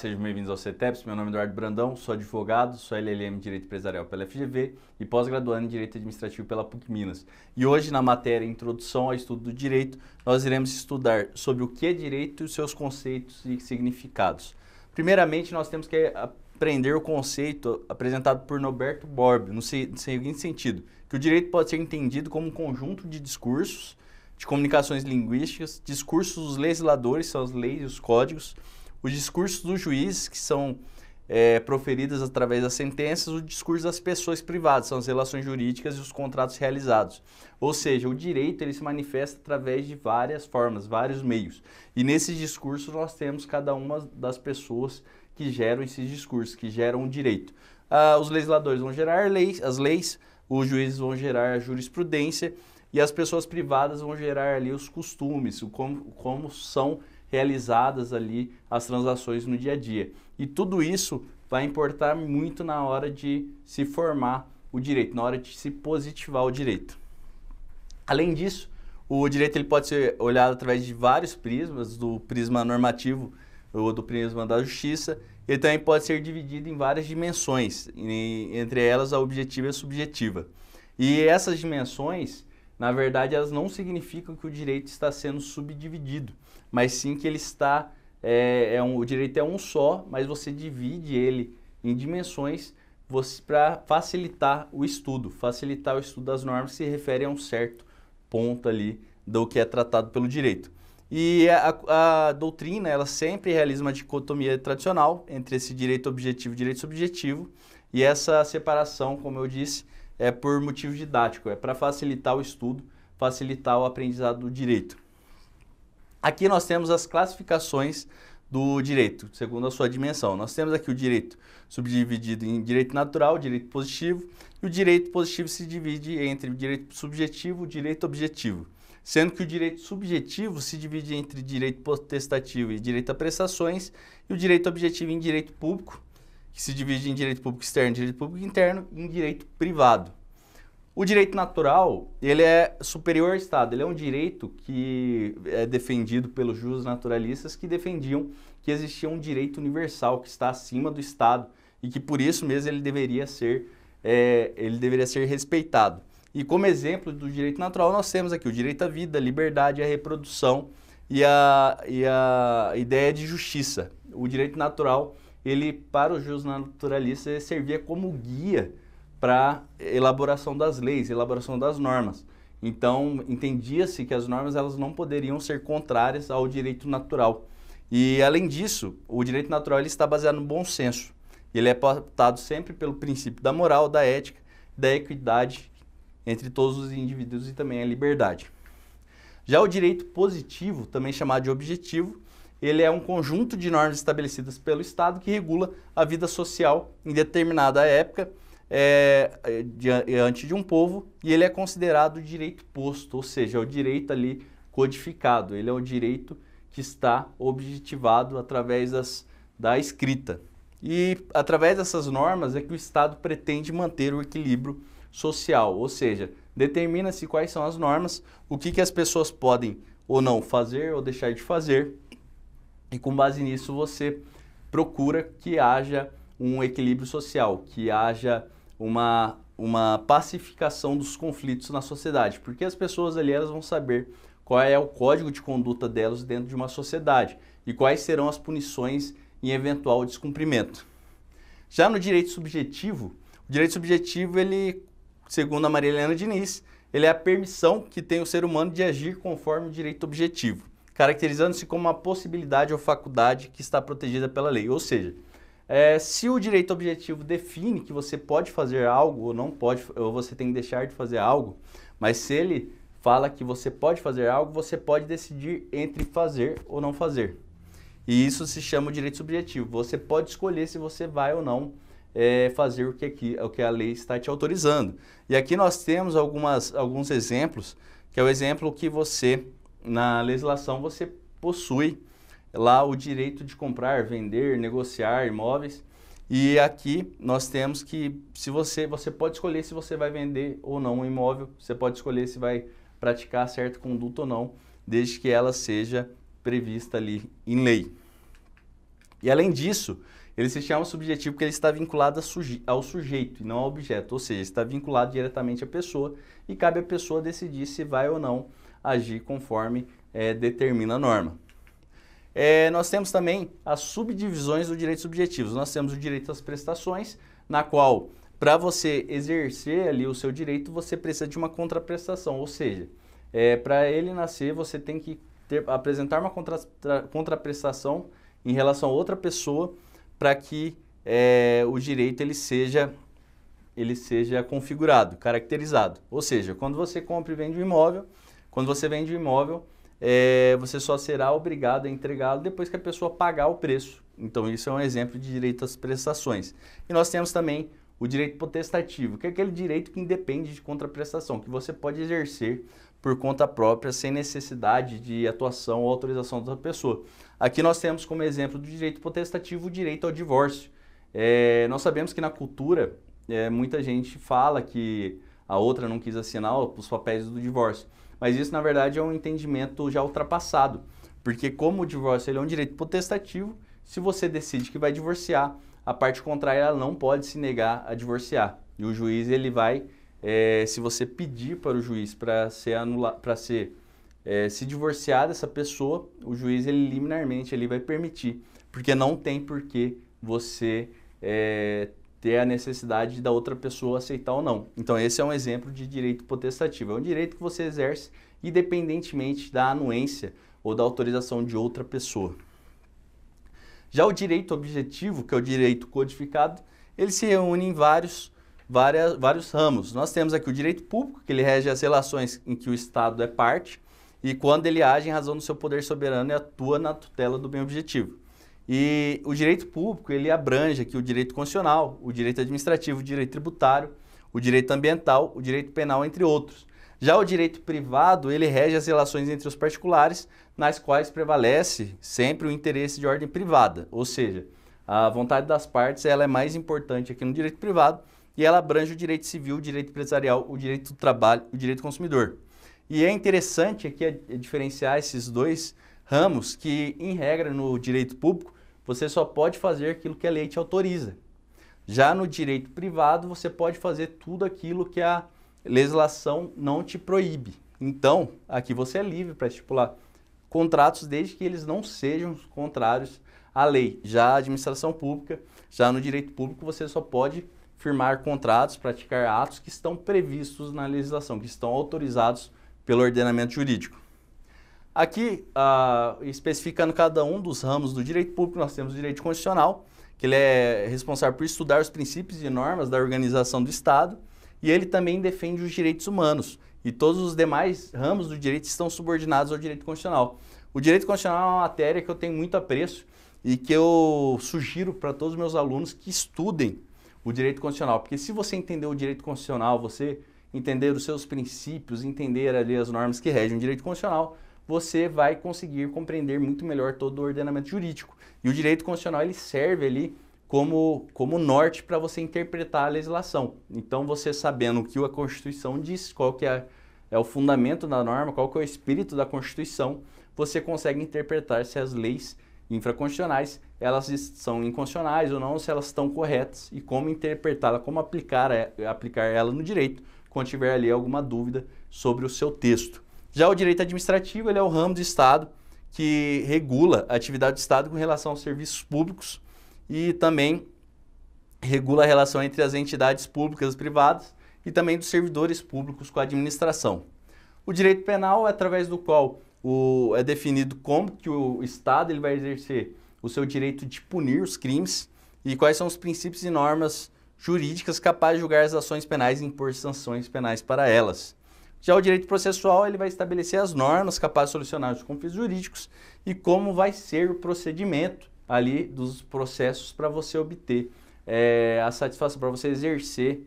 sejam bem-vindos ao CETEPS. Meu nome é Eduardo Brandão, sou advogado, sou LLM em Direito Empresarial pela FGV e pós-graduando em Direito Administrativo pela PUC Minas. E hoje, na matéria Introdução ao Estudo do Direito, nós iremos estudar sobre o que é direito e seus conceitos e significados. Primeiramente, nós temos que aprender o conceito apresentado por Norberto Borb, no seguinte sentido, que o direito pode ser entendido como um conjunto de discursos, de comunicações linguísticas, discursos dos legisladores, são as leis e os códigos, os discursos do juiz, que são é, proferidas através das sentenças, o discurso das pessoas privadas, são as relações jurídicas e os contratos realizados. Ou seja, o direito ele se manifesta através de várias formas, vários meios. E nesses discursos nós temos cada uma das pessoas que geram esses discursos, que geram o direito. Ah, os legisladores vão gerar leis, as leis, os juízes vão gerar a jurisprudência e as pessoas privadas vão gerar ali os costumes, o como, como são realizadas ali as transações no dia a dia. E tudo isso vai importar muito na hora de se formar o direito, na hora de se positivar o direito. Além disso, o direito ele pode ser olhado através de vários prismas, do prisma normativo ou do prisma da justiça. e também pode ser dividido em várias dimensões, entre elas a objetiva e a subjetiva. E essas dimensões, na verdade, elas não significam que o direito está sendo subdividido mas sim que ele está, é, é um, o direito é um só, mas você divide ele em dimensões para facilitar o estudo, facilitar o estudo das normas que se refere a um certo ponto ali do que é tratado pelo direito. E a, a, doutrina, ela sempre realiza uma dicotomia tradicional entre esse direito objetivo e direito subjetivo, e essa separação, como eu disse, é por motivo didático, é para facilitar o estudo, facilitar o aprendizado do direito. Aqui nós temos as classificações do direito, segundo a sua dimensão. Nós temos aqui o direito subdividido em direito natural, direito positivo, e o direito positivo se divide entre direito subjetivo e direito objetivo. Sendo que o direito subjetivo se divide entre direito potestativo e direito a prestações, e o direito objetivo em direito público, que se divide em direito público externo, direito público interno e em direito privado. O direito natural, ele é superior ao Estado, ele é um direito que é defendido pelos juros naturalistas que defendiam que existia um direito universal que está acima do Estado e que por isso mesmo ele deveria ser, é, ele deveria ser respeitado. E como exemplo do direito natural, nós temos aqui o direito à vida, à liberdade, à reprodução e a, e a ideia de justiça. O direito natural, ele para os juros naturalistas, servia como guia para elaboração das leis, elaboração das normas. Então, entendia-se que as normas elas não poderiam ser contrárias ao direito natural. E, além disso, o direito natural ele está baseado no bom senso. Ele é pautado sempre pelo princípio da moral, da ética, da equidade entre todos os indivíduos e também a liberdade. Já o direito positivo, também chamado de objetivo, ele é um conjunto de normas estabelecidas pelo Estado que regula a vida social em determinada época é, é, é, diante de um povo e ele é considerado direito posto, ou seja, é o direito ali codificado, ele é o direito que está objetivado através das, da escrita. E através dessas normas é que o Estado pretende manter o equilíbrio social, ou seja, determina-se quais são as normas, o que, que as pessoas podem ou não fazer ou deixar de fazer, e com base nisso você procura que haja um equilíbrio social, que haja uma, uma pacificação dos conflitos na sociedade, porque as pessoas ali elas vão saber qual é o código de conduta delas dentro de uma sociedade e quais serão as punições em eventual descumprimento. Já no direito subjetivo, o direito subjetivo, ele, segundo a Maria Helena Diniz, ele é a permissão que tem o ser humano de agir conforme o direito objetivo, caracterizando-se como uma possibilidade ou faculdade que está protegida pela lei. Ou seja, é, se o direito objetivo define que você pode fazer algo ou não pode, ou você tem que deixar de fazer algo, mas se ele fala que você pode fazer algo, você pode decidir entre fazer ou não fazer. E isso se chama direito subjetivo. Você pode escolher se você vai ou não é, fazer o que, aqui, o que a lei está te autorizando. E aqui nós temos algumas, alguns exemplos, que é o exemplo que você, na legislação, você possui lá o direito de comprar, vender, negociar imóveis. E aqui nós temos que, se você, você pode escolher se você vai vender ou não um imóvel, você pode escolher se vai praticar certa conduta ou não, desde que ela seja prevista ali em lei. E além disso, ele se chama subjetivo porque ele está vinculado ao sujeito e não ao objeto, ou seja, está vinculado diretamente à pessoa e cabe à pessoa decidir se vai ou não agir conforme é, determina a norma. É, nós temos também as subdivisões do direito subjetivo. Nós temos o direito às prestações, na qual, para você exercer ali o seu direito, você precisa de uma contraprestação, ou seja, é, para ele nascer, você tem que ter, apresentar uma contra, contraprestação em relação a outra pessoa para que é, o direito ele seja, ele seja configurado, caracterizado. Ou seja, quando você compra e vende um imóvel, quando você vende um imóvel, é, você só será obrigado a entregá-lo depois que a pessoa pagar o preço. Então, isso é um exemplo de direito às prestações. E nós temos também o direito potestativo, que é aquele direito que independe de contraprestação, que você pode exercer por conta própria, sem necessidade de atuação ou autorização da pessoa. Aqui nós temos como exemplo do direito potestativo o direito ao divórcio. É, nós sabemos que na cultura é, muita gente fala que a outra não quis assinar os papéis do divórcio. Mas isso, na verdade, é um entendimento já ultrapassado, porque como o divórcio ele é um direito potestativo, se você decide que vai divorciar, a parte contrária ela não pode se negar a divorciar. E o juiz, ele vai, é, se você pedir para o juiz para ser anula para ser é, se divorciar dessa pessoa, o juiz ele liminarmente ele vai permitir, porque não tem por que você é, ter a necessidade da outra pessoa aceitar ou não. Então, esse é um exemplo de direito potestativo. É um direito que você exerce independentemente da anuência ou da autorização de outra pessoa. Já o direito objetivo, que é o direito codificado, ele se reúne em vários, várias, vários ramos. Nós temos aqui o direito público, que ele rege as relações em que o Estado é parte e quando ele age em razão do seu poder soberano e atua na tutela do bem objetivo. E o direito público, ele abrange aqui o direito constitucional, o direito administrativo, o direito tributário, o direito ambiental, o direito penal, entre outros. Já o direito privado, ele rege as relações entre os particulares, nas quais prevalece sempre o interesse de ordem privada, ou seja, a vontade das partes ela é mais importante aqui no direito privado e ela abrange o direito civil, o direito empresarial, o direito do trabalho, o direito consumidor. E é interessante aqui diferenciar esses dois ramos que, em regra, no direito público, você só pode fazer aquilo que a lei te autoriza. Já no direito privado, você pode fazer tudo aquilo que a legislação não te proíbe. Então, aqui você é livre para estipular contratos desde que eles não sejam contrários à lei. Já a administração pública, já no direito público, você só pode firmar contratos, praticar atos que estão previstos na legislação, que estão autorizados pelo ordenamento jurídico. Aqui, ah, especificando cada um dos ramos do direito público, nós temos o direito constitucional, que ele é responsável por estudar os princípios e normas da organização do Estado, e ele também defende os direitos humanos, e todos os demais ramos do direito estão subordinados ao direito constitucional. O direito constitucional é uma matéria que eu tenho muito apreço e que eu sugiro para todos os meus alunos que estudem o direito constitucional, porque se você entender o direito constitucional, você entender os seus princípios, entender ali as normas que regem o direito constitucional, você vai conseguir compreender muito melhor todo o ordenamento jurídico. E o direito constitucional ele serve ali como, como norte para você interpretar a legislação. Então, você sabendo o que a Constituição diz, qual que é, é o fundamento da norma, qual que é o espírito da Constituição, você consegue interpretar se as leis infraconstitucionais elas são inconstitucionais ou não, se elas estão corretas e como interpretá-la, como aplicar, é, aplicar ela no direito, quando tiver ali alguma dúvida sobre o seu texto. Já o direito administrativo ele é o ramo do Estado que regula a atividade do Estado com relação aos serviços públicos e também regula a relação entre as entidades públicas e privadas e também dos servidores públicos com a administração. O direito penal é através do qual o, é definido como que o Estado ele vai exercer o seu direito de punir os crimes e quais são os princípios e normas jurídicas capazes de julgar as ações penais e impor sanções penais para elas. Já o direito processual ele vai estabelecer as normas capazes de solucionar os conflitos jurídicos e como vai ser o procedimento ali dos processos para você obter é, a satisfação, para você exercer,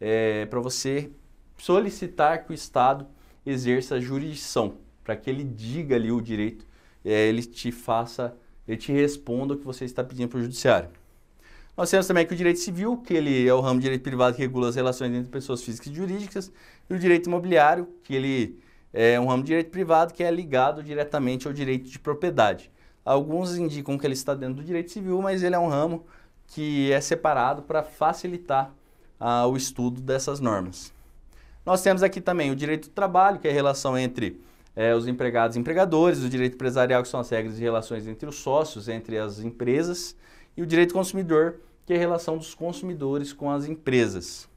é, eh, para você solicitar que o Estado exerça a jurisdição, para que ele diga ali o direito, é, ele te faça, ele te responda o que você está pedindo para o judiciário. Nós temos também que o direito civil, que ele é o ramo de direito privado que regula as relações entre pessoas físicas e jurídicas, e o direito imobiliário, que ele é um ramo de direito privado que é ligado diretamente ao direito de propriedade. Alguns indicam que ele está dentro do direito civil, mas ele é um ramo que é separado para facilitar ah, o estudo dessas normas. Nós temos aqui também o direito do trabalho, que é a relação entre é, os empregados e empregadores, o direito empresarial, que são as regras de relações entre os sócios, entre as empresas, e o direito do consumidor, que é a relação dos consumidores com as empresas.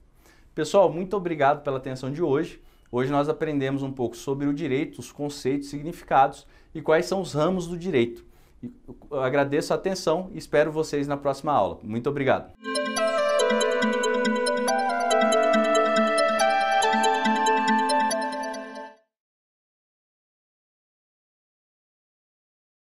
Pessoal, muito obrigado pela atenção de hoje. Hoje nós aprendemos um pouco sobre o direito, os conceitos, significados e quais são os ramos do direito. Eu agradeço a atenção e espero vocês na próxima aula. Muito obrigado.